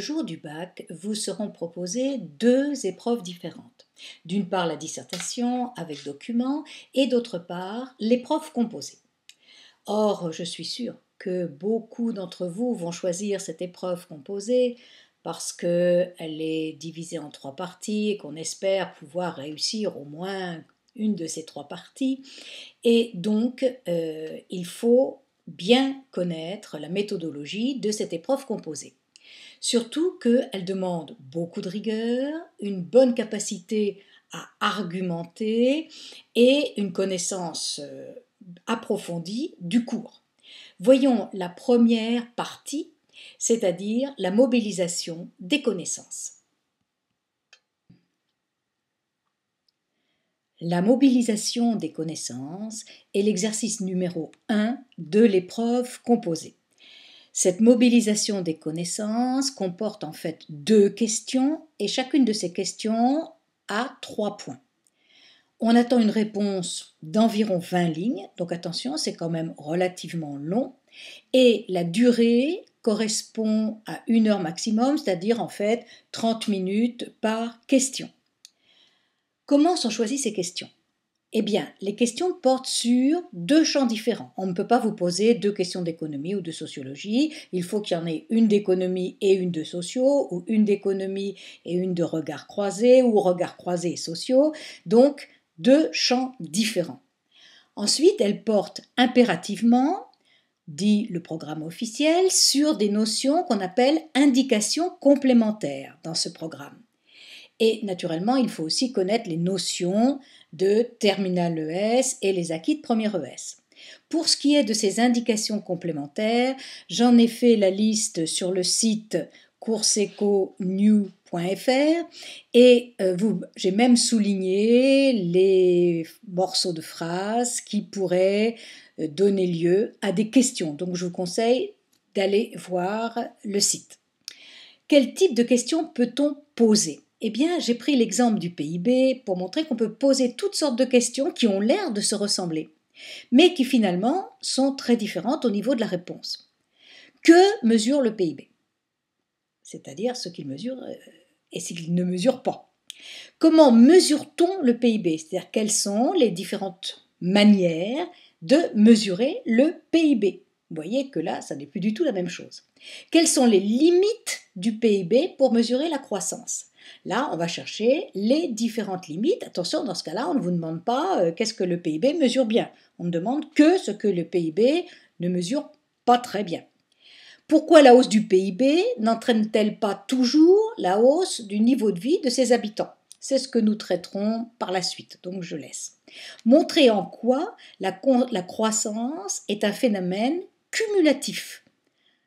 jour du bac, vous seront proposées deux épreuves différentes. D'une part la dissertation avec documents et d'autre part l'épreuve composée. Or, je suis sûre que beaucoup d'entre vous vont choisir cette épreuve composée parce qu'elle est divisée en trois parties et qu'on espère pouvoir réussir au moins une de ces trois parties. Et donc, euh, il faut bien connaître la méthodologie de cette épreuve composée. Surtout qu'elle demande beaucoup de rigueur, une bonne capacité à argumenter et une connaissance euh, approfondie du cours. Voyons la première partie, c'est-à-dire la mobilisation des connaissances. La mobilisation des connaissances est l'exercice numéro 1 de l'épreuve composée. Cette mobilisation des connaissances comporte en fait deux questions et chacune de ces questions a trois points. On attend une réponse d'environ 20 lignes, donc attention, c'est quand même relativement long, et la durée correspond à une heure maximum, c'est-à-dire en fait 30 minutes par question. Comment sont choisies ces questions eh bien, les questions portent sur deux champs différents. On ne peut pas vous poser deux questions d'économie ou de sociologie. Il faut qu'il y en ait une d'économie et une de sociaux, ou une d'économie et une de regards croisés, ou regard croisés et sociaux. Donc, deux champs différents. Ensuite, elles portent impérativement, dit le programme officiel, sur des notions qu'on appelle indications complémentaires dans ce programme. Et naturellement, il faut aussi connaître les notions de terminal ES et les acquis de Première ES. Pour ce qui est de ces indications complémentaires, j'en ai fait la liste sur le site courseco-new.fr et euh, j'ai même souligné les morceaux de phrases qui pourraient euh, donner lieu à des questions. Donc je vous conseille d'aller voir le site. Quel type de questions peut-on poser eh bien, j'ai pris l'exemple du PIB pour montrer qu'on peut poser toutes sortes de questions qui ont l'air de se ressembler, mais qui finalement sont très différentes au niveau de la réponse. Que mesure le PIB C'est-à-dire ce qu'il mesure euh, et ce qu'il ne mesure pas. Comment mesure-t-on le PIB C'est-à-dire quelles sont les différentes manières de mesurer le PIB Vous voyez que là, ça n'est plus du tout la même chose. Quelles sont les limites du PIB pour mesurer la croissance Là, on va chercher les différentes limites. Attention, dans ce cas-là, on ne vous demande pas euh, qu'est-ce que le PIB mesure bien. On ne demande que ce que le PIB ne mesure pas très bien. Pourquoi la hausse du PIB n'entraîne-t-elle pas toujours la hausse du niveau de vie de ses habitants C'est ce que nous traiterons par la suite, donc je laisse. Montrer en quoi la croissance est un phénomène cumulatif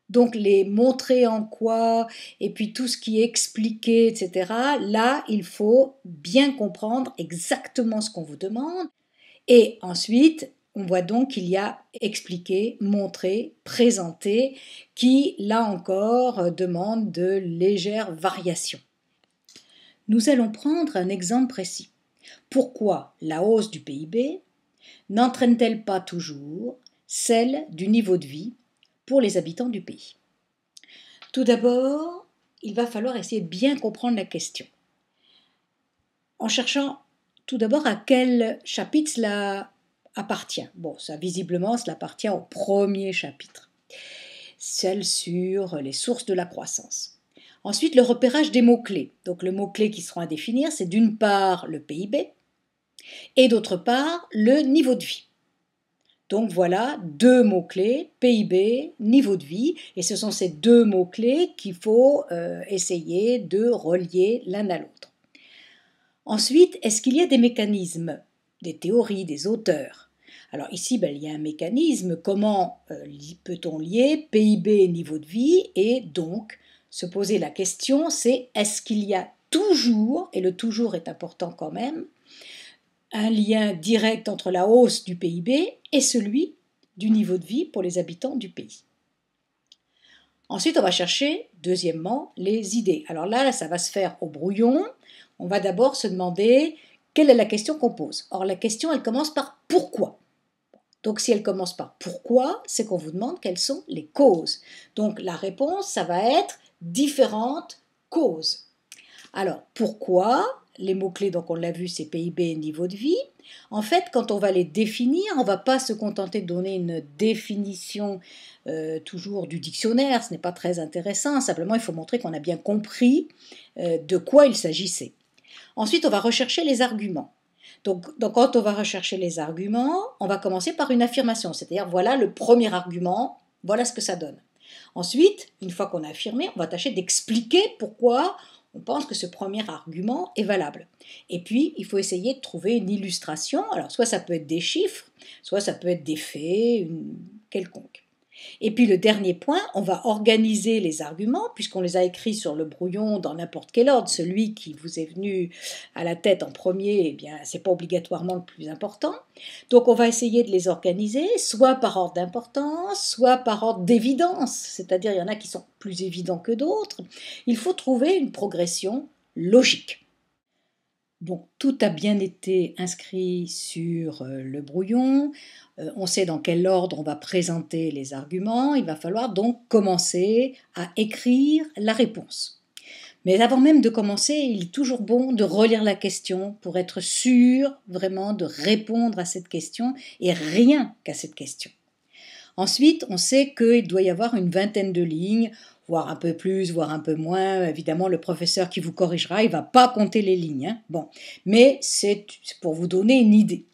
donc les montrer en quoi, et puis tout ce qui est expliqué, etc. Là, il faut bien comprendre exactement ce qu'on vous demande. Et ensuite, on voit donc qu'il y a expliquer, montrer, présenter, qui, là encore, demande de légères variations. Nous allons prendre un exemple précis. Pourquoi la hausse du PIB n'entraîne-t-elle pas toujours celle du niveau de vie pour les habitants du pays. Tout d'abord, il va falloir essayer de bien comprendre la question en cherchant tout d'abord à quel chapitre cela appartient. Bon, ça visiblement, cela appartient au premier chapitre, celle sur les sources de la croissance. Ensuite, le repérage des mots-clés. Donc le mot-clé qui sera à définir, c'est d'une part le PIB et d'autre part le niveau de vie. Donc voilà deux mots-clés, PIB, niveau de vie, et ce sont ces deux mots-clés qu'il faut euh, essayer de relier l'un à l'autre. Ensuite, est-ce qu'il y a des mécanismes, des théories, des auteurs alors ici, ben, il y a un mécanisme. Comment euh, peut-on lier PIB et niveau de vie Et donc, se poser la question, c'est est-ce qu'il y a toujours, et le toujours est important quand même, un lien direct entre la hausse du PIB et celui du niveau de vie pour les habitants du pays. Ensuite, on va chercher, deuxièmement, les idées. Alors là, ça va se faire au brouillon. On va d'abord se demander quelle est la question qu'on pose. Or, la question, elle commence par pourquoi. Donc, si elle commence par pourquoi, c'est qu'on vous demande quelles sont les causes. Donc, la réponse, ça va être différentes causes. Alors, pourquoi les mots-clés, donc on l'a vu, c'est PIB et niveau de vie. En fait, quand on va les définir, on ne va pas se contenter de donner une définition euh, toujours du dictionnaire, ce n'est pas très intéressant, simplement il faut montrer qu'on a bien compris euh, de quoi il s'agissait. Ensuite, on va rechercher les arguments. Donc, donc, quand on va rechercher les arguments, on va commencer par une affirmation, c'est-à-dire voilà le premier argument, voilà ce que ça donne. Ensuite, une fois qu'on a affirmé, on va tâcher d'expliquer pourquoi on pense que ce premier argument est valable. Et puis, il faut essayer de trouver une illustration. Alors, soit ça peut être des chiffres, soit ça peut être des faits, une quelconque. Et puis le dernier point, on va organiser les arguments, puisqu'on les a écrits sur le brouillon dans n'importe quel ordre. Celui qui vous est venu à la tête en premier, eh bien, c'est pas obligatoirement le plus important. Donc on va essayer de les organiser, soit par ordre d'importance, soit par ordre d'évidence, c'est-à-dire il y en a qui sont plus évidents que d'autres. Il faut trouver une progression logique tout a bien été inscrit sur euh, le brouillon, euh, on sait dans quel ordre on va présenter les arguments, il va falloir donc commencer à écrire la réponse. Mais avant même de commencer, il est toujours bon de relire la question pour être sûr vraiment de répondre à cette question et rien qu'à cette question. Ensuite, on sait qu'il doit y avoir une vingtaine de lignes, voire un peu plus, voire un peu moins. Évidemment, le professeur qui vous corrigera, il va pas compter les lignes. Hein. Bon, mais c'est pour vous donner une idée.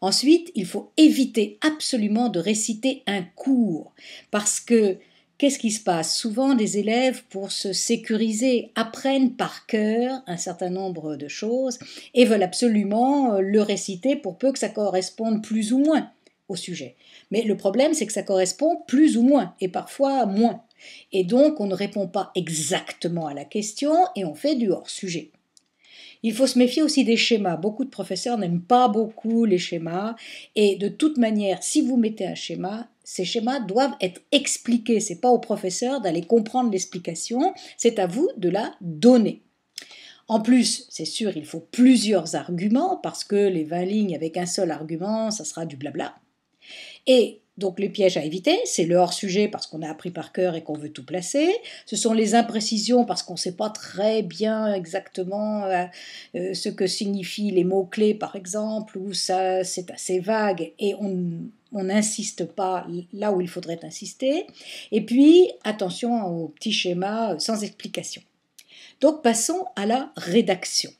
Ensuite, il faut éviter absolument de réciter un cours parce que Qu'est-ce qui se passe Souvent, Des élèves, pour se sécuriser, apprennent par cœur un certain nombre de choses et veulent absolument euh, le réciter pour peu que ça corresponde plus ou moins au sujet. Mais le problème, c'est que ça correspond plus ou moins, et parfois moins. Et donc, on ne répond pas exactement à la question et on fait du hors-sujet. Il faut se méfier aussi des schémas. Beaucoup de professeurs n'aiment pas beaucoup les schémas. Et de toute manière, si vous mettez un schéma, ces schémas doivent être expliqués. C'est pas au professeur d'aller comprendre l'explication, c'est à vous de la donner. En plus, c'est sûr, il faut plusieurs arguments parce que les 20 lignes avec un seul argument, ça sera du blabla. Et donc les pièges à éviter, c'est le hors-sujet parce qu'on a appris par cœur et qu'on veut tout placer. Ce sont les imprécisions parce qu'on ne sait pas très bien exactement euh, euh, ce que signifient les mots-clés par exemple, ou ça c'est assez vague et on n'insiste pas là où il faudrait insister. Et puis attention aux petits schémas euh, sans explication. Donc passons à la rédaction.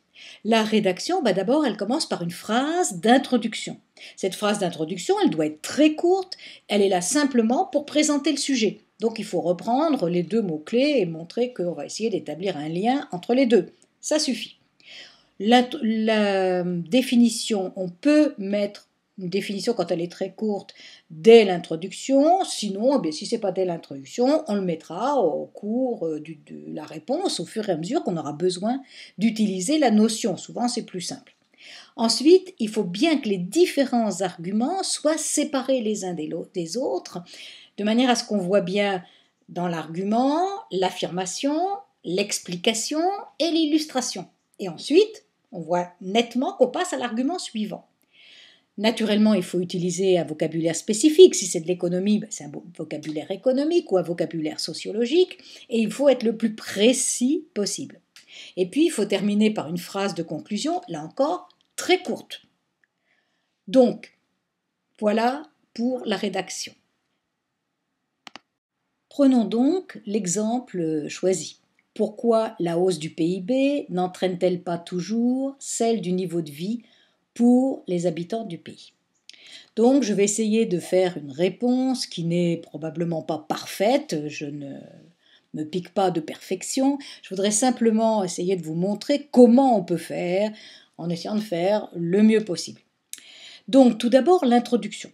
La rédaction, bah, d'abord, elle commence par une phrase d'introduction. Cette phrase d'introduction, elle doit être très courte, elle est là simplement pour présenter le sujet. Donc il faut reprendre les deux mots-clés et montrer qu'on va essayer d'établir un lien entre les deux. Ça suffit. la euh, définition, on peut mettre une définition quand elle est très courte dès l'introduction. Sinon, eh bien, si ce n'est pas dès l'introduction, on le mettra au cours euh, de la réponse au fur et à mesure qu'on aura besoin d'utiliser la notion. Souvent, c'est plus simple. Ensuite, il faut bien que les différents arguments soient séparés les uns des autres, de manière à ce qu'on voit bien dans l'argument l'affirmation, l'explication et l'illustration. Et ensuite, on voit nettement qu'on passe à l'argument suivant. Naturellement, il faut utiliser un vocabulaire spécifique. Si c'est de l'économie, ben, c'est un vocabulaire économique ou un vocabulaire sociologique. Et il faut être le plus précis possible. Et puis, il faut terminer par une phrase de conclusion, là encore, très courte. Donc, voilà pour la rédaction. Prenons donc l'exemple choisi. Pourquoi la hausse du PIB n'entraîne-t-elle pas toujours celle du niveau de vie pour les habitants du pays. Donc je vais essayer de faire une réponse qui n'est probablement pas parfaite, je ne me pique pas de perfection, je voudrais simplement essayer de vous montrer comment on peut faire en essayant de faire le mieux possible. Donc tout d'abord l'introduction.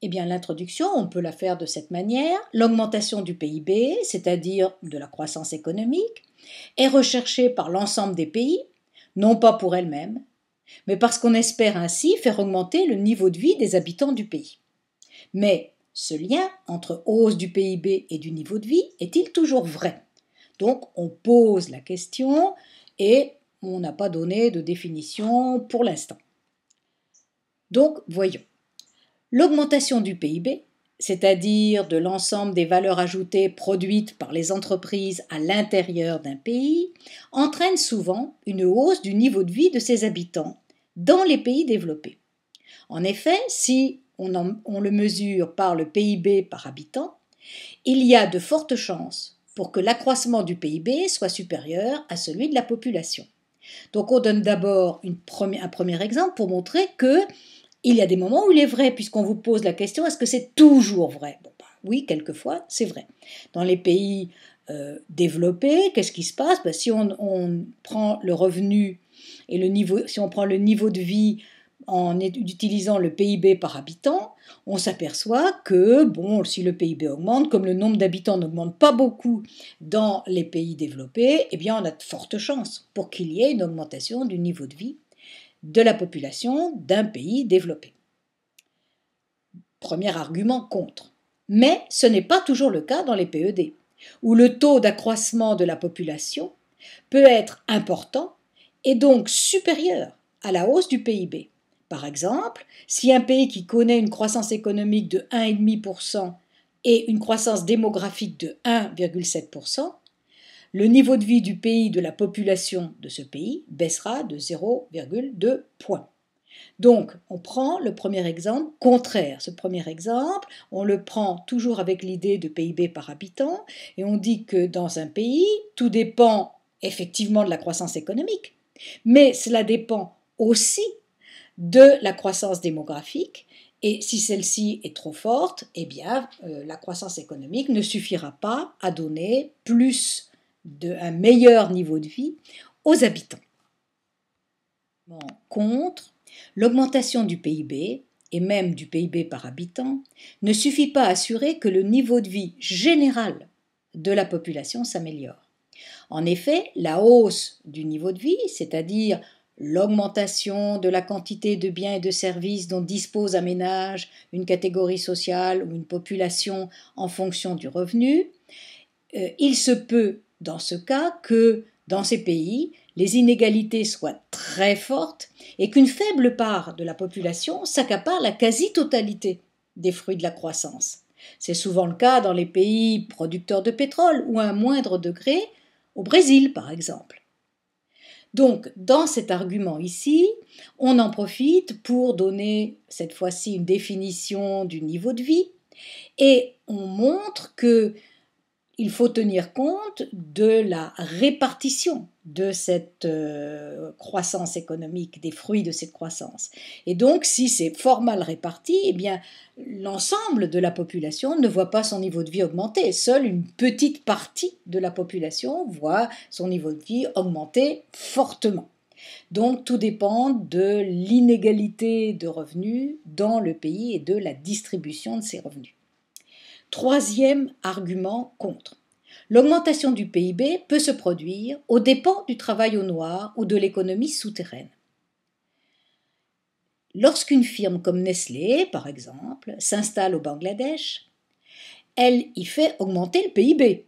Eh bien l'introduction, on peut la faire de cette manière. L'augmentation du PIB, c'est-à-dire de la croissance économique, est recherchée par l'ensemble des pays, non pas pour elle-même, mais parce qu'on espère ainsi faire augmenter le niveau de vie des habitants du pays. Mais ce lien entre hausse du PIB et du niveau de vie est-il toujours vrai Donc on pose la question et on n'a pas donné de définition pour l'instant. Donc voyons. L'augmentation du PIB, c'est-à-dire de l'ensemble des valeurs ajoutées produites par les entreprises à l'intérieur d'un pays, entraîne souvent une hausse du niveau de vie de ses habitants dans les pays développés. En effet, si on, le mesure par le PIB par habitant, il y a de fortes chances pour que l'accroissement du PIB soit supérieur à celui de la population. Donc on donne d'abord un premier exemple pour montrer que il y a des moments où il est vrai, puisqu'on vous pose la question est-ce que c'est toujours vrai ben Oui, quelquefois, c'est vrai. Dans les pays euh, développés, qu'est-ce qui se passe ben, Si on, on prend le revenu et le niveau, si on prend le niveau de vie en utilisant le PIB par habitant, on s'aperçoit que, bon, si le PIB augmente, comme le nombre d'habitants n'augmente pas beaucoup dans les pays développés, eh bien, on a de fortes chances pour qu'il y ait une augmentation du niveau de vie de la population d'un pays développé. Premier argument contre. Mais ce n'est pas toujours le cas dans les PED, où le taux d'accroissement de la population peut être important est donc supérieur à la hausse du PIB. Par exemple, si un pays qui connaît une croissance économique de 1,5% et une croissance démographique de 1,7%, le niveau de vie du pays de la population de ce pays baissera de 0,2 points. Donc, on prend le premier exemple contraire. Ce premier exemple, on le prend toujours avec l'idée de PIB par habitant, et on dit que dans un pays, tout dépend effectivement de la croissance économique, mais cela dépend aussi de la croissance démographique. Et si celle-ci est trop forte, eh bien, euh, la croissance économique ne suffira pas à donner plus d'un un meilleur niveau de vie aux habitants. En contre, l'augmentation du PIB, et même du PIB par habitant, ne suffit pas à assurer que le niveau de vie général de la population s'améliore. En effet, la hausse du niveau de vie, c'est-à-dire l'augmentation de la quantité de biens et de services dont dispose un ménage, une catégorie sociale ou une population en fonction du revenu, euh, il se peut dans ce cas que dans ces pays, les inégalités soient très fortes et qu'une faible part de la population s'accapare la quasi-totalité des fruits de la croissance. C'est souvent le cas dans les pays producteurs de pétrole ou à un moindre degré, au Brésil par exemple. Donc, dans cet argument ici, on en profite pour donner cette fois-ci une définition du niveau de vie et on montre que il faut tenir compte de la répartition de cette euh, croissance économique, des fruits de cette croissance. Et donc, si c'est fort mal réparti, eh bien, l'ensemble de la population ne voit pas son niveau de vie augmenter. Seule une petite partie de la population voit son niveau de vie augmenter fortement. Donc, tout dépend de l'inégalité de revenus dans le pays et de la distribution de ces revenus. Troisième argument contre. L'augmentation du PIB peut se produire aux dépens du travail au noir ou de l'économie souterraine. Lorsqu'une firme comme Nestlé, par exemple, s'installe au Bangladesh, elle y fait augmenter le PIB,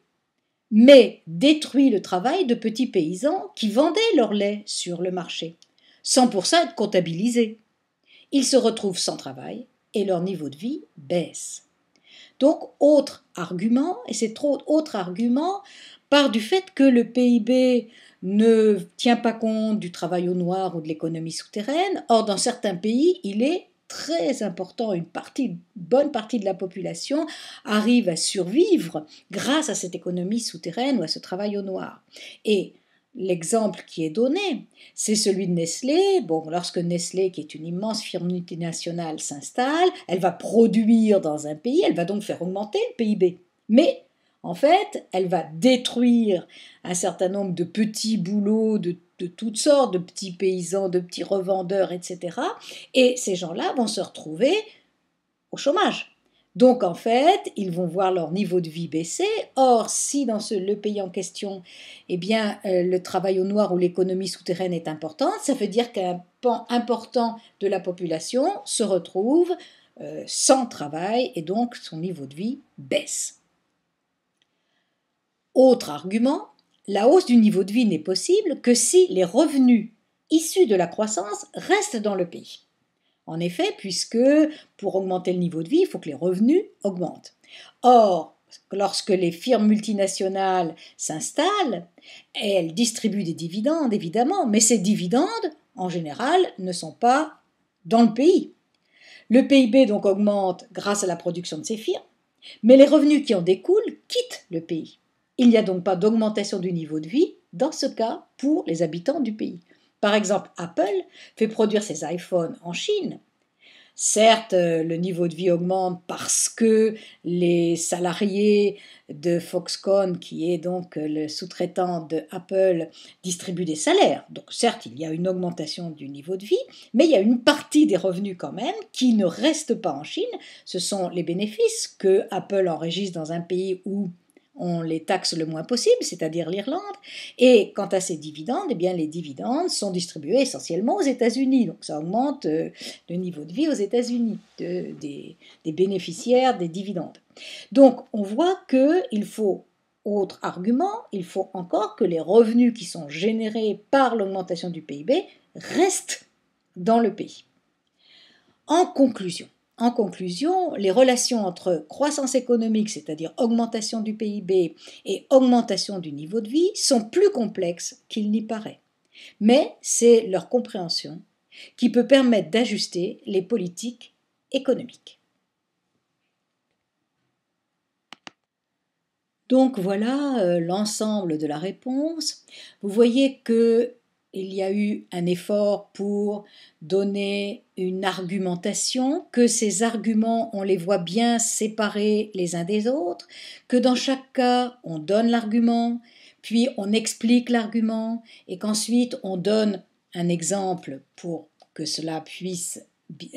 mais détruit le travail de petits paysans qui vendaient leur lait sur le marché, sans pour ça être comptabilisés. Ils se retrouvent sans travail et leur niveau de vie baisse. Donc, autre argument, et c'est trop autre argument part du fait que le PIB ne tient pas compte du travail au noir ou de l'économie souterraine. Or, dans certains pays, il est très important, une partie, bonne partie de la population arrive à survivre grâce à cette économie souterraine ou à ce travail au noir. Et L'exemple qui est donné, c'est celui de Nestlé. Bon, lorsque Nestlé, qui est une immense firme multinationale, s'installe, elle va produire dans un pays, elle va donc faire augmenter le PIB. Mais en fait, elle va détruire un certain nombre de petits boulots de, de toutes sortes, de petits paysans, de petits revendeurs, etc. Et ces gens-là vont se retrouver au chômage. Donc en fait, ils vont voir leur niveau de vie baisser. Or, si dans ce, le pays en question, eh bien, euh, le travail au noir ou l'économie souterraine est importante, ça veut dire qu'un pan important de la population se retrouve euh, sans travail et donc son niveau de vie baisse. Autre argument, la hausse du niveau de vie n'est possible que si les revenus issus de la croissance restent dans le pays. En effet, puisque pour augmenter le niveau de vie, il faut que les revenus augmentent. Or, lorsque les firmes multinationales s'installent, elles distribuent des dividendes, évidemment, mais ces dividendes, en général, ne sont pas dans le pays. Le PIB donc augmente grâce à la production de ces firmes, mais les revenus qui en découlent quittent le pays. Il n'y a donc pas d'augmentation du niveau de vie, dans ce cas, pour les habitants du pays. Par exemple, Apple fait produire ses iPhones en Chine. Certes, euh, le niveau de vie augmente parce que les salariés de Foxconn, qui est donc euh, le sous-traitant de Apple, distribuent des salaires. Donc certes, il y a une augmentation du niveau de vie, mais il y a une partie des revenus quand même qui ne reste pas en Chine. Ce sont les bénéfices que Apple enregistre dans un pays où on les taxe le moins possible, c'est-à-dire l'Irlande. Et quant à ces dividendes, eh bien, les dividendes sont distribués essentiellement aux États-Unis. Donc ça augmente euh, le niveau de vie aux États-Unis des, des, bénéficiaires des dividendes. Donc on voit qu'il faut, autre argument, il faut encore que les revenus qui sont générés par l'augmentation du PIB restent dans le pays. En conclusion, en conclusion, les relations entre croissance économique, c'est-à-dire augmentation du PIB, et augmentation du niveau de vie sont plus complexes qu'il n'y paraît. Mais c'est leur compréhension qui peut permettre d'ajuster les politiques économiques. Donc voilà euh, l'ensemble de la réponse. Vous voyez que il y a eu un effort pour donner une argumentation, que ces arguments, on les voit bien séparés les uns des autres, que dans chaque cas, on donne l'argument, puis on explique l'argument, et qu'ensuite on donne un exemple pour que cela puisse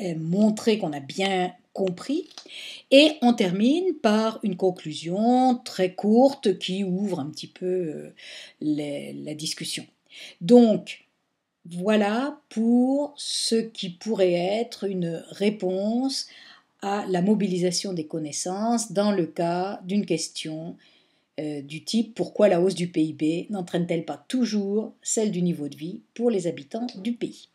euh, montrer qu'on a bien compris. Et on termine par une conclusion très courte qui ouvre un petit peu euh, la discussion. Donc, voilà pour ce qui pourrait être une réponse à la mobilisation des connaissances dans le cas d'une question euh, du type pourquoi la hausse du PIB n'entraîne-t-elle pas toujours celle du niveau de vie pour les habitants du pays